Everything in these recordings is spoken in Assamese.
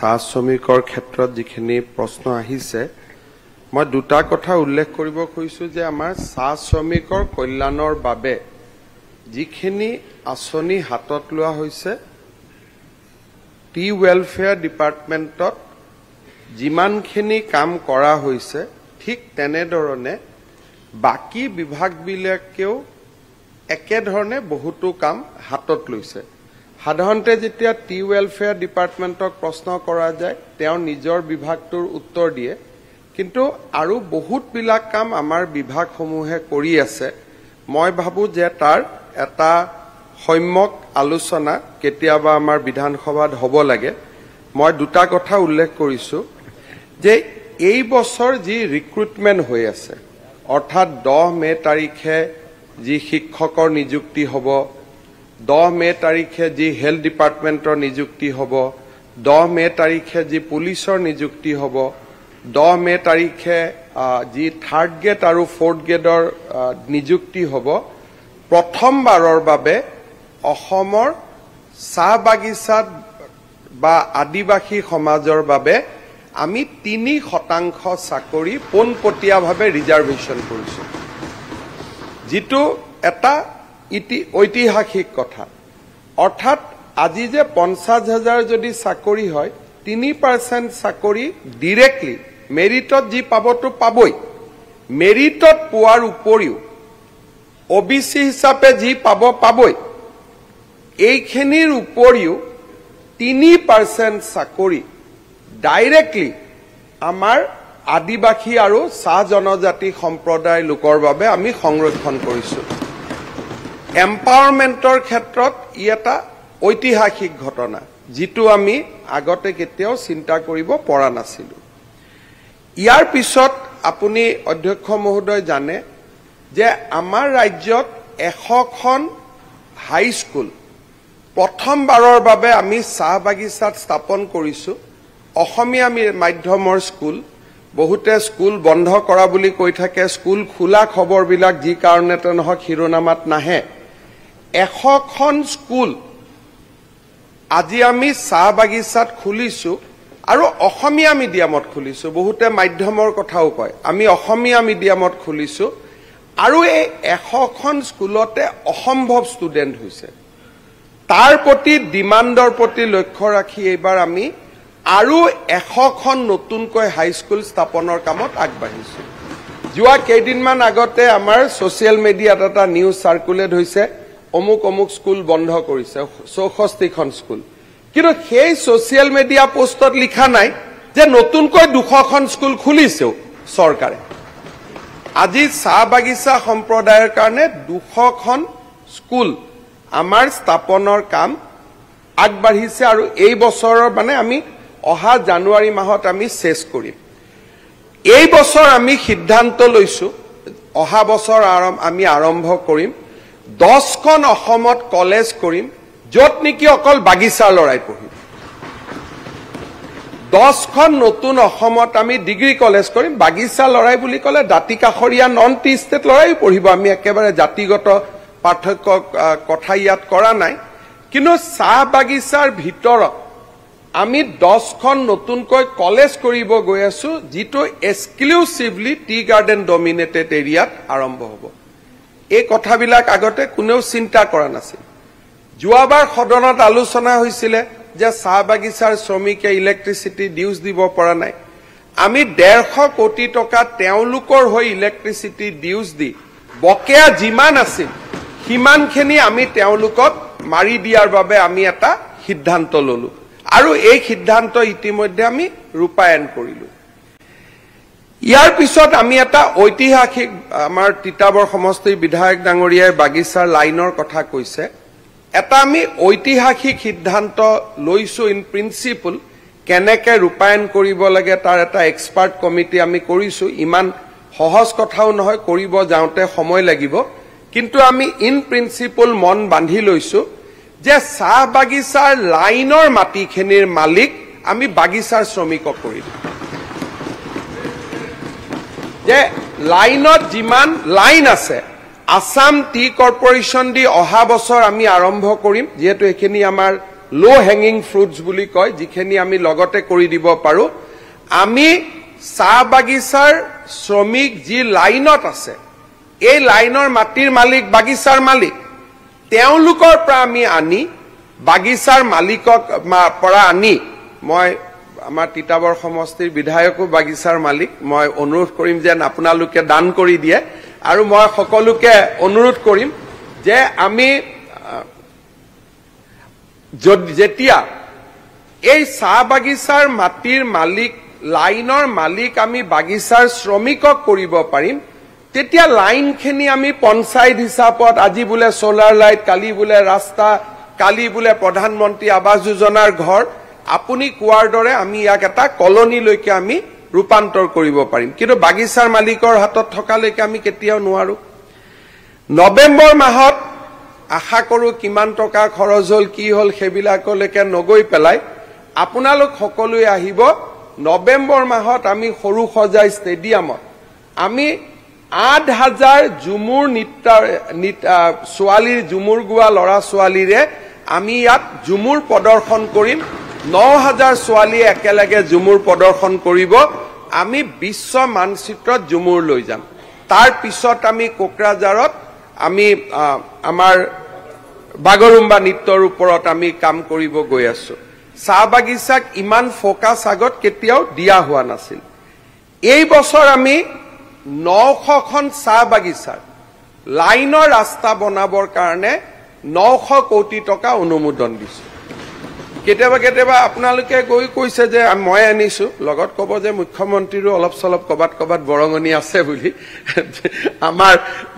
চাহ শ্ৰমিকৰ ক্ষেত্ৰত যিখিনি প্ৰশ্ন আহিছে মই দুটা কথা উল্লেখ কৰিব খুজিছোঁ যে আমাৰ চাহ শ্ৰমিকৰ কল্যাণৰ বাবে যিখিনি আঁচনি হাতত লোৱা হৈছে টি ৱেলফেয়াৰ ডিপাৰ্টমেণ্টত যিমানখিনি কাম কৰা হৈছে ঠিক তেনেধৰণে বাকী বিভাগবিলাকেও একেধৰণে বহুতো কাম হাতত লৈছে সাধাৰণতে যেতিয়া টি ৱেলফেয়াৰ ডিপাৰ্টমেণ্টক প্ৰশ্ন কৰা যায় তেওঁ নিজৰ বিভাগটোৰ উত্তৰ দিয়ে কিন্তু আৰু বহুতবিলাক কাম আমাৰ বিভাগসমূহে কৰি আছে মই ভাবোঁ যে তাৰ এটা সম্যক আলোচনা কেতিয়াবা আমাৰ বিধানসভাত হ'ব লাগে মই দুটা কথা উল্লেখ কৰিছোঁ যে এই বছৰ যি ৰিক্ৰুটমেণ্ট হৈ আছে অৰ্থাৎ দহ মে' তাৰিখে যি শিক্ষকৰ নিযুক্তি হ'ব দহ মে তাৰিখে যি হেল্থ ডিপাৰ্টমেণ্টৰ নিযুক্তি হ'ব দহ মে তাৰিখে যি পুলিচৰ নিযুক্তি হ'ব দহ মে তাৰিখে যি থাৰ্ড গ্ৰেড আৰু ফৰ্থ গ্ৰেডৰ নিযুক্তি হ'ব প্ৰথমবাৰৰ বাবে অসমৰ চাহ বাগিচাত বা আদিবাসী সমাজৰ বাবে আমি তিনি শতাংশ চাকৰি পোনপটীয়াভাৱে ৰিজাৰ্ভেশ্যন কৰিছোঁ যিটো এটা ইতি ঐতিহাসিক কথা অৰ্থাৎ আজি যে পঞ্চাছ হাজাৰ যদি চাকৰি হয় তিনি পাৰ্চেণ্ট চাকৰি ডিৰেক্টলি মেৰিটত যি পাবতো পাবই মেৰিটত পোৱাৰ উপৰিও অ বি চি হিচাপে যি পাব পাবই এইখিনিৰ উপৰিও তিনি পাৰ্চেণ্ট চাকৰি ডাইৰেক্টলি আমাৰ আদিবাসী আৰু চাহ জনজাতি সম্প্ৰদায়ৰ লোকৰ বাবে আমি সংৰক্ষণ কৰিছোঁ এম্পাৱাৰমেণ্টৰ ক্ষেত্ৰত ই এটা ঐতিহাসিক ঘটনা যিটো আমি আগতে কেতিয়াও চিন্তা কৰিব পৰা নাছিলো ইয়াৰ পিছত আপুনি অধ্যক্ষ মহোদয় জানে যে আমাৰ ৰাজ্যত এশখন হাইস্কুল প্ৰথমবাৰৰ বাবে আমি চাহ বাগিচাত স্থাপন কৰিছো অসমীয়া মাধ্যমৰ স্কুল বহুতে স্কুল বন্ধ কৰা বুলি কৈ থাকে স্কুল খোলা খবৰবিলাক যি কাৰণে নহওক শিৰোনামাত নাহে এশখন স্কুল আজি আমি চাহ বাগিচাত খুলিছোঁ আৰু অসমীয়া মিডিয়ামত খুলিছোঁ বহুতে মাধ্যমৰ কথাও কয় আমি অসমীয়া মিডিয়ামত খুলিছোঁ আৰু এই এশখন স্কুলতে অসম্ভৱ ষ্টুডেণ্ট হৈছে তাৰ প্ৰতি ডিমাণ্ডৰ প্ৰতি লক্ষ্য ৰাখি এইবাৰ আমি আৰু এশখন নতুনকৈ হাইস্কুল স্থাপনৰ কামত আগবাঢ়িছোঁ যোৱা কেইদিনমান আগতে আমাৰ ছচিয়েল মিডিয়াত এটা নিউজ চাৰ্কুলেট হৈছে অমুক অমুক স্কুল বন্ধ কৰিছে চৌষষ্ঠিখন স্কুল কিন্তু সেই ছচিয়েল মিডিয়া পষ্টত লিখা নাই যে নতুনকৈ দুশখন স্কুল খুলিছেও চৰকাৰে আজি চাহ বাগিচা সম্প্ৰদায়ৰ কাৰণে দুশখন স্কুল আমাৰ স্থাপনৰ কাম আগবাঢ়িছে আৰু এই বছৰৰ মানে আমি অহা জানুৱাৰী মাহত আমি চেছ কৰিম এই বছৰ আমি সিদ্ধান্ত লৈছো অহা বছৰ আমি আৰম্ভ কৰিম দহখন অসমত কলেজ কৰিম য'ত নেকি অকল বাগিচাৰ ল'ৰাই পঢ়িম দহখন নতুন অসমত আমি ডিগ্ৰী কলেজ কৰিম বাগিচা ল'ৰাই বুলি ক'লে দাঁতি কাষৰীয়া নন টি ষ্টেট ল'ৰাইও পঢ়িব আমি একেবাৰে জাতিগত পাৰ্থক্য কথা ইয়াত কৰা নাই কিন্তু চাহ বাগিচাৰ ভিতৰত আমি দহখন নতুনকৈ কলেজ কৰিব গৈ আছো যিটো এক্সক্লুচিভলি টি গাৰ্ডেন ডমিনেটেড এৰিয়াত আৰম্ভ হ'ব এই কথাবিলাক আগতে কোনেও চিন্তা কৰা নাছিল যোৱাবাৰ সদনত আলোচনা হৈছিলে যে চাহ বাগিচাৰ শ্ৰমিকে ইলেক্ট্ৰিচিটি ডিউজ দিব পৰা নাই আমি ডেৰশ কোটি টকা তেওঁলোকৰ হৈ ইলেক্ট্ৰিচিটি ডিউজ দি বকেয়া যিমান আছিল সিমানখিনি আমি তেওঁলোকক মাৰি দিয়াৰ বাবে আমি এটা সিদ্ধান্ত ললো আৰু এই সিদ্ধান্ত ইতিমধ্যে আমি ৰূপায়ণ কৰিলোঁ ইয়াৰ পিছত আমি এটা ঐতিহাসিক আমাৰ তিতাবৰ সমষ্টিৰ বিধায়ক ডাঙৰীয়াই বাগিচাৰ লাইনৰ কথা কৈছে এটা আমি ঐতিহাসিক সিদ্ধান্ত লৈছো ইন প্ৰিন্সিপল কেনেকে ৰূপায়ণ কৰিব লাগে তাৰ এটা এক্সপাৰ্ট কমিটি আমি কৰিছো ইমান সহজ কথাও নহয় কৰিব যাওঁতে সময় লাগিব কিন্তু আমি ইন প্ৰিন্সিপল মন বান্ধি লৈছো যে চাহ বাগিচাৰ লাইনৰ মাটিখিনিৰ মালিক আমি বাগিচাৰ শ্ৰমিকক কৰি দিম যে লাইনত যিমান লাইন আছে আসাম টি কৰ্পৰেশ্যন দি অহা বছৰ আমি আৰম্ভ কৰিম যিহেতু এইখিনি আমাৰ লো হেঙিং ফ্ৰুটছ বুলি কয় যিখিনি আমি লগতে কৰি দিব পাৰোঁ আমি চাহ বাগিচাৰ শ্ৰমিক যি লাইনত আছে এই লাইনৰ মাটিৰ মালিক বাগিচাৰ মালিক তেওঁলোকৰ পৰা আমি আনি বাগিচাৰ মালিকক পৰা আনি মই আমাৰ তিতাবৰ সমষ্টিৰ বিধায়কো বাগিচাৰ মালিক মই অনুৰোধ কৰিম যেন আপোনালোকে দান কৰি দিয়ে আৰু মই সকলোকে অনুৰোধ কৰিম যে আমি যেতিয়া এই চাহ বাগিচাৰ মাটিৰ মালিক লাইনৰ মালিক আমি বাগিচাৰ শ্ৰমিকক কৰিব পাৰিম তেতিয়া লাইনখিনি আমি পঞ্চায়ত হিচাপত আজি বোলে চলাৰ লাইট কালি বোলে ৰাস্তা কালি বোলে প্ৰধানমন্ত্ৰী আৱাস যোজনাৰ ঘৰ আপুনি কোৱাৰ দৰে আমি ইয়াক এটা কলনীলৈকে আমি ৰূপান্তৰ কৰিব পাৰিম কিন্তু বাগিচাৰ মালিকৰ হাতত থকালৈকে আমি কেতিয়াও নোৱাৰো নৱেম্বৰ মাহত আশা কৰোঁ কিমান টকা খৰচ হল কি হল সেইবিলাকলৈকে নগৈ পেলাই আপোনালোক সকলোৱে আহিব নৱেম্বৰ মাহত আমি সৰু সজাই ষ্টেডিয়ামত আমি আঠ হাজাৰ ঝুমুৰ নৃত্য ছোৱালীৰ ঝুমুৰ গোৱা ল'ৰা ছোৱালীৰে আমি ইয়াত ঝুমুৰ প্ৰদৰ্শন কৰিম ন হাজাৰ ছোৱালীয়ে একেলগে ঝুমুৰ প্ৰদৰ্শন কৰিব আমি বিশ্ব মানচিত্ৰত ঝুমুৰ লৈ যাম তাৰ পিছত আমি কোকৰাঝাৰত আমি আমাৰ বাগৰুম্বা নৃত্যৰ ওপৰত আমি কাম কৰিব গৈ আছো চাহ বাগিচাক ইমান ফকাছ আগত কেতিয়াও দিয়া হোৱা নাছিল এই বছৰ আমি নশখন চাহ বাগিচাত লাইনৰ ৰাস্তা বনাবৰ কাৰণে নশ কোটি টকা অনুমোদন দিছো কেতিয়াবা কেতিয়াবা আপোনালোকে গৈ কৈছে যে মই আনিছো লগত কব যে মুখ্যমন্ত্ৰীৰো অলপ চলপ কবাত কবাত বৰঙণি আছে বুলি আমাৰ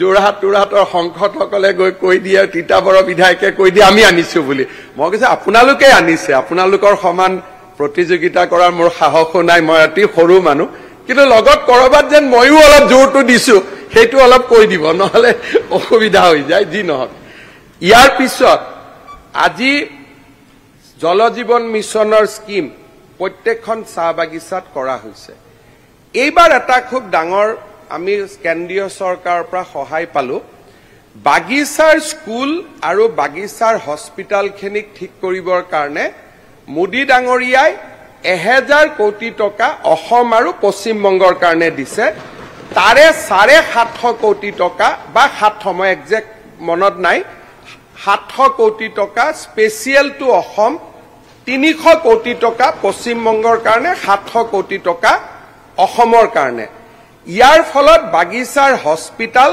যোৰহাট তোৰহাটৰ সংসদসকলে গৈ কৈ দিয়ে তিতাবৰৰ বিধায়কে কৈ দিয়ে আমি আনিছো বুলি মই কৈছো আপোনালোকে আনিছে আপোনালোকৰ সমান প্ৰতিযোগিতা কৰাৰ মোৰ সাহসো নাই মই অতি সৰু মানুহ কিন্তু লগত কৰবাত যেন ময়ো অলপ জোৰটো দিছো সেইটো অলপ কৈ দিব নহলে অসুবিধা হৈ যায় যি নহওক ইয়াৰ পিছত আজি জল জীৱন মিছনৰ স্কিম প্ৰত্যেকখন চাহ বাগিচাত কৰা হৈছে এইবাৰ এটা খুব ডাঙৰ আমি কেন্দ্ৰীয় চৰকাৰৰ পৰা সহায় পালো বাগিচাৰ স্কুল আৰু বাগিচাৰ হস্পিটেলখিনিক ঠিক কৰিবৰ কাৰণে মোদী ডাঙৰীয়াই এহেজাৰ কোটি টকা অসম আৰু পশ্চিমবংগৰ কাৰণে দিছে তাৰে চাৰে সাতশ কোটি টকা বা সাতশ মই একজেক্ট মনত নাই সাতশ কোটি টকা স্পেচিয়েল টু অসম তিনিশ কোটি টকা পশ্চিমবংগৰ কাৰণে সাতশ কোটি টকা অসমৰ কাৰণে ইয়াৰ ফলত বাগিচাৰ হস্পিটেল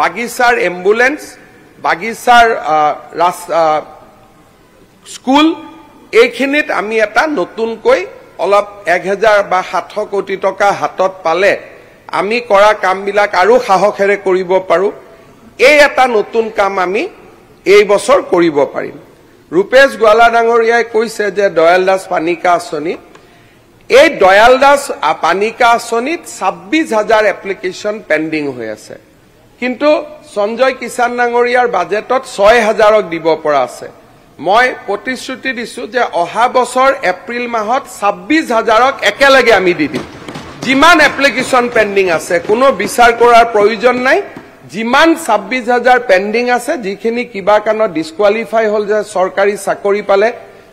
বাগিচাৰ এম্বুলেঞ্চ বাগিচাৰ স্কুল এইখিনিত আমি এটা নতুনকৈ অলপ এক হেজাৰ বা সাতশ কোটি টকা হাতত পালে আমি কৰা কামবিলাক আৰু সাহসেৰে কৰিব পাৰোঁ এই এটা নতুন কাম আমি এই বছৰ কৰিব পাৰিম ৰূপেশ গোৱালা ডাঙৰীয়াই কৈছে যে দয়াল দাস পানিকা আঁচনি এই দয়াল দাস পানিকা আঁচনিত ছাব্বিছ হাজাৰ এপ্লিকেশ্যন পেণ্ডিং হৈ আছে কিন্তু সঞ্জয় কিষাণ ডাঙৰীয়াৰ বাজেটত ছয় হাজাৰক দিব পৰা আছে মই প্ৰতিশ্ৰুতি দিছো যে অহা বছৰ এপ্ৰিল মাহত ছাব্বিছ হাজাৰক একেলগে আমি দি দিম যিমান এপ্লিকেশ্যন পেণ্ডিং আছে কোনো বিচাৰ কৰাৰ প্ৰয়োজন নাই যিমান ছাব্বিছ হাজাৰ পেণ্ডিং আছে যিখিনি কিবা কাৰণত ডিছকোৱালিফাই হল যে চৰকাৰী চাকৰি পালে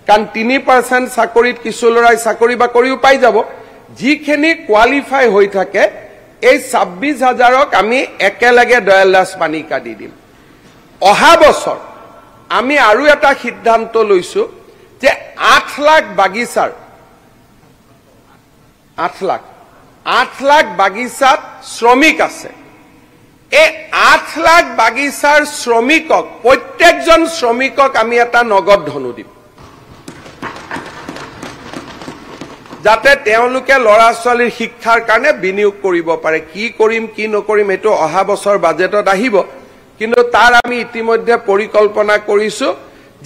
কাৰণ তিনি পাৰ্চেণ্ট চাকৰিত কিছু লৰাই চাকৰি বাকৰিও পাই যাব যিখিনি কোৱালিফাই হৈ থাকে এই ছাব্বিছ হাজাৰক আমি একেলগে দয়াল দাস পানিকা দি দিম অহা বছৰ আমি আৰু এটা সিদ্ধান্ত লৈছো যে আঠ লাখ বাগিচাৰ আঠ লাখ আঠ লাখ বাগিচাত শ্ৰমিক আছে এই আঠ লাখ বাগিচাৰ শ্ৰমিকক প্ৰত্যেকজন শ্ৰমিকক আমি এটা নগদ ধনু দিম যাতে তেওঁলোকে ল'ৰা ছোৱালীৰ শিক্ষাৰ কাৰণে বিনিয়োগ কৰিব পাৰে কি কৰিম কি নকৰিম এইটো অহা বছৰ বাজেটত আহিব কিন্তু তাৰ আমি ইতিমধ্যে পৰিকল্পনা কৰিছো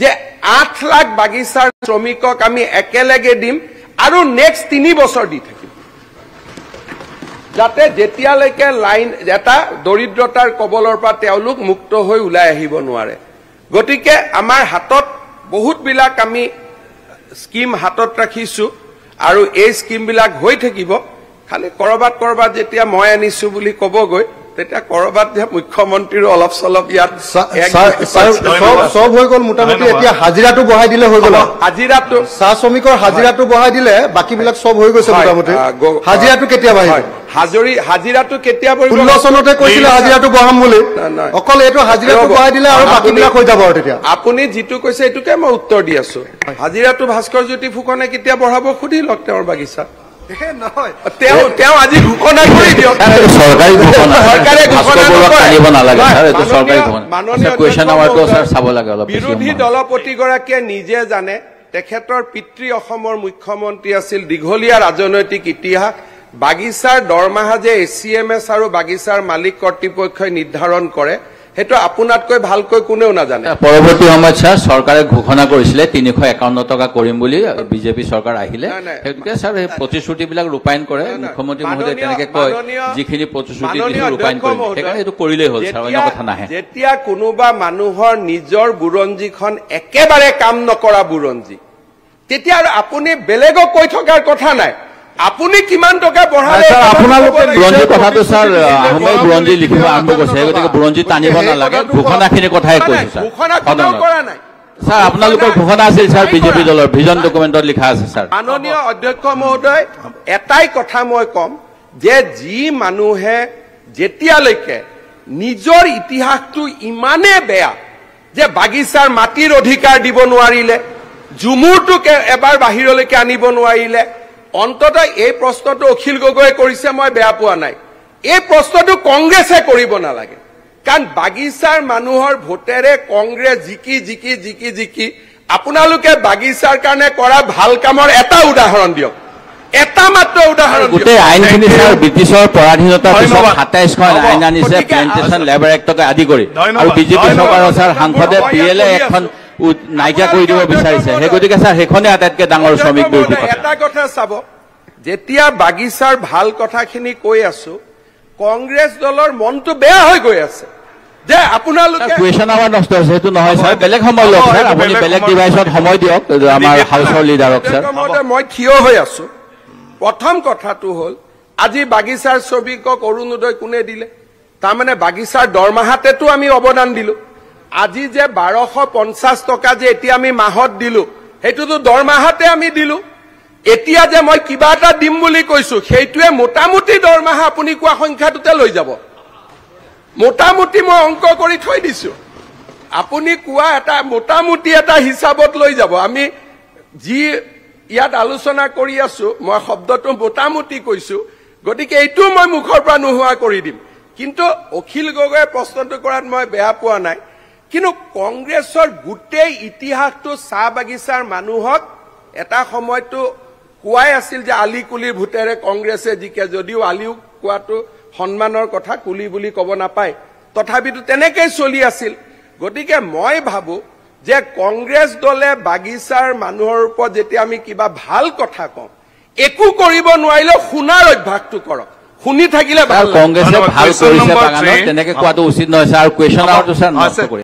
যে আঠ লাখ বাগিচাৰ শ্ৰমিকক আমি একেলগে দিম আৰু নেক্সট তিনি বছৰ দি থাকিম যাতে যেতিয়ালৈকে লাইন এটা দৰিদ্ৰতাৰ কবলৰ পৰা তেওঁলোক মুক্ত হৈ ওলাই আহিব নোৱাৰে গতিকে আমাৰ হাতত বহুতবিলাক আমি স্কিম হাতত ৰাখিছো আৰু এই স্কিমবিলাক হৈ থাকিব খালি ক'ৰবাত ক'ৰবাত যেতিয়া মই আনিছো বুলি কবগৈ তেতিয়া ক'ৰবাত মুখ্যমন্ত্ৰীৰ অলপ চলপ ইয়াত চব হৈ গল মোটামুটি এতিয়া হাজিৰাটো বঢ়াই দিলে হৈ গল হাজিৰাটো চাহ শ্ৰমিকৰ হাজিৰাটো বঢ়াই দিলে বাকীবিলাক চব হৈ গৈছে মোটামুটি হাজিৰাটো কেতিয়া বাঢ়ি হাজৰি হাজিৰাটো কেতিয়া পৰিব ষোল্ল চনতে কৈছিলে হাজিৰাটো বঢ়াম বুলি অকল এইটো হাজিৰাটো বঢ়াই দিলে আৰু বাকীবিলাক হৈ যাব তেতিয়া আপুনি যিটো কৈছে এইটোকে মই উত্তৰ দি আছো হাজিৰাটো ভাস্কৰ জ্যোতি ফুকনে কেতিয়া বঢ়াব সুধি লওক তেওঁৰ বাগিচাত বিৰোধী দলপতিগৰাকীয়ে নিজে জানে তেখেতৰ পিতৃ অসমৰ মুখ্যমন্ত্ৰী আছিল দীঘলীয়া ৰাজনৈতিক ইতিহাস বাগিচাৰ দৰমহা যে এ চি এম এছ আৰু বাগিচাৰ মালিক কৰ্তৃপক্ষই নিৰ্ধাৰণ কৰে সেইটো আপোনাতকৈ ভালকৈ কোনেও নাজানে পৰৱৰ্তী সময়ত ছাৰ চৰকাৰে ঘোষণা কৰিছিলে তিনিশ একাৱন্ন টকা কৰিম বুলি বিজেপি চৰকাৰ আহিলে সেইটোকে ছাৰ প্ৰতিশ্ৰুতিবিলাক ৰূপায়ণ কৰে মুখ্যমন্ত্ৰী কয় যিখিনি যেতিয়া কোনোবা মানুহৰ নিজৰ বুৰঞ্জীখন একেবাৰে কাম নকৰা বুৰঞ্জী তেতিয়া আৰু আপুনি বেলেগক কৈ থকাৰ কথা নাই আপুনি কিমান টকা বঢ়ালে আপোনালোকে বুৰঞ্জীৰ কথাটো ছাৰ আহোমে বুৰঞ্জী লিখিব আৰম্ভ কৰিছে গতিকে বুৰঞ্জী টানিব নালাগে ঘোষণাখিনি কথাই কৈছে ছাৰ আপোনালোকৰ ঘোষণা আছিল ছাৰ বিজেপি দলৰ ভিজন ডকুমেণ্টত লিখা আছে ছাৰ মাননীয় অধ্যক্ষ মহোদয় এটাই কথা মই ক'ম যে যি মানুহে যেতিয়ালৈকে নিজৰ ইতিহাসটো ইমানে বেয়া যে বাগিচাৰ মাটিৰ অধিকাৰ দিব নোৱাৰিলে ঝুমুৰটোক এবাৰ বাহিৰলৈকে আনিব নোৱাৰিলে অন্তত এই প্ৰশ্নটো অখিল গগৈয়ে কৰিছে মই বেয়া পোৱা নাই এই প্ৰশ্নটো কংগ্ৰেছে কৰিব নালাগে কাৰণ বাগিচাৰ মানুহৰ ভোটেৰে কংগ্ৰেছ জিকি জিকি জিকি জিকি আপোনালোকে বাগিচাৰ কাৰণে কৰা ভাল কামৰ এটা উদাহৰণ দিয়ক এটা মাত্ৰ উদাহৰণ গোটেই আইনখিনি ব্ৰিটিছৰ পৰা পিছত আইন আনিছে নাইকিয়া কৰি দিব বিচাৰিছে সেই গতিকে ছাৰ সেইখনে আটাইতকৈ ডাঙৰ শ্ৰমিক এটা কথা চাব যেতিয়া বাগিচাৰ ভাল কথাখিনি কৈ আছো কংগ্ৰেছ দলৰ মনটো বেয়া হৈ গৈ আছে যে আপোনালোকে সেইটো নহয় ছাৰ বেলেগ সময় লওক আপুনি বেলেগ ডিভাইচত সময় দিয়ক আমাৰ হাউচৰ লিডাৰক মই থিয় হৈ আছো প্ৰথম কথাটো হ'ল আজি বাগিচাৰ শ্ৰমিকক অৰুণোদয় কোনে দিলে তাৰমানে বাগিচাৰ দৰমহাতেতো আমি অৱদান দিলোঁ আজি যে বাৰশ পঞ্চাছ টকা যে এতিয়া আমি মাহত দিলো সেইটোতো দৰমাহতে আমি দিলো এতিয়া যে মই কিবা এটা দিম বুলি কৈছো সেইটোৱে মোটামুটি দৰমহা আপুনি কোৱা সংখ্যাটোতে লৈ যাব মোটামুটি মই অংক কৰি থৈ দিছো আপুনি কোৱা এটা মোটামুটি এটা হিচাপত লৈ যাব আমি যি ইয়াত আলোচনা কৰি আছো মই শব্দটো মোটামুটি কৈছো গতিকে এইটো মই মুখৰ পৰা নোহোৱা কৰি দিম কিন্তু অখিল গগৈয়ে প্ৰশ্নটো কৰাত মই বেয়া পোৱা নাই কিন্তু কংগ্ৰেছৰ গোটেই ইতিহাসটো চাহ বাগিচাৰ মানুহক এটা সময়তো কোৱাই আছিল যে আলি কুলিৰ ভোটেৰে কংগ্ৰেছে জিকে যদিও আলিও কোৱাটো সন্মানৰ কথা কুলি বুলি কব নাপায় তথাপিতো তেনেকেই চলি আছিল গতিকে মই ভাবো যে কংগ্ৰেছ দলে বাগিচাৰ মানুহৰ ওপৰত যেতিয়া আমি কিবা ভাল কথা কওঁ একো কৰিব নোৱাৰিলেও শুনাৰ অভ্যাসটো কৰক শুনি থাকিলে কংগ্ৰেছে ভাল কৰিছে তেনেকে কোৱাটো উচিত নহয় ছাৰ কুৱেশ্যন